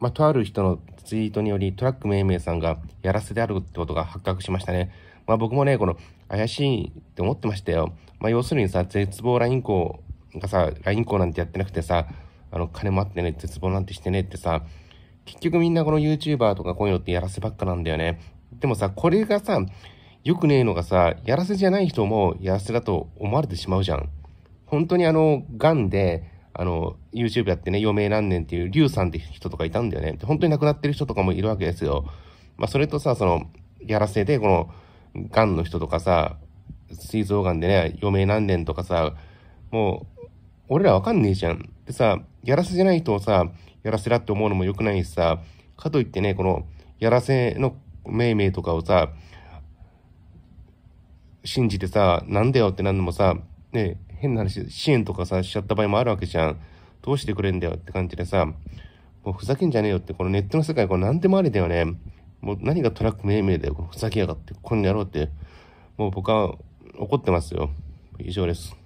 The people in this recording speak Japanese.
まあ、とある人のツイートにより、トラックめいめいさんがやらせであるってことが発覚しましたね。まあ、僕もね、この、怪しいって思ってましたよ。まあ、要するにさ、絶望ライン校がさ、ライン校なんてやってなくてさ、あの、金もあってね、絶望なんてしてねってさ、結局みんなこの YouTuber とかこういうのってやらせばっかなんだよね。でもさ、これがさ、良くねえのがさ、やらせじゃない人もやらせだと思われてしまうじゃん。本当にあの、んで、あの、YouTube やってね、余命何年っていう、リュウさんって人とかいたんだよね。本当に亡くなってる人とかもいるわけですよ。まあ、それとさ、その、やらせで、この、がんの人とかさ、膵臓癌でね、余命何年とかさ、もう、俺らわかんねえじゃん。でさ、やらせじゃない人をさ、やらせだって思うのも良くないしさ、かといってね、この、やらせの命名とかをさ、信じてさ、なんだよってなんのもさ、ね、変な話、支援とかさ、しちゃった場合もあるわけじゃん。どうしてくれんだよって感じでさ、もうふざけんじゃねえよって、このネットの世界、これ何でもありだよね。もう何がトラック命名だよ、ふざけやがって、こんなろうって。もう僕は怒ってますよ。以上です。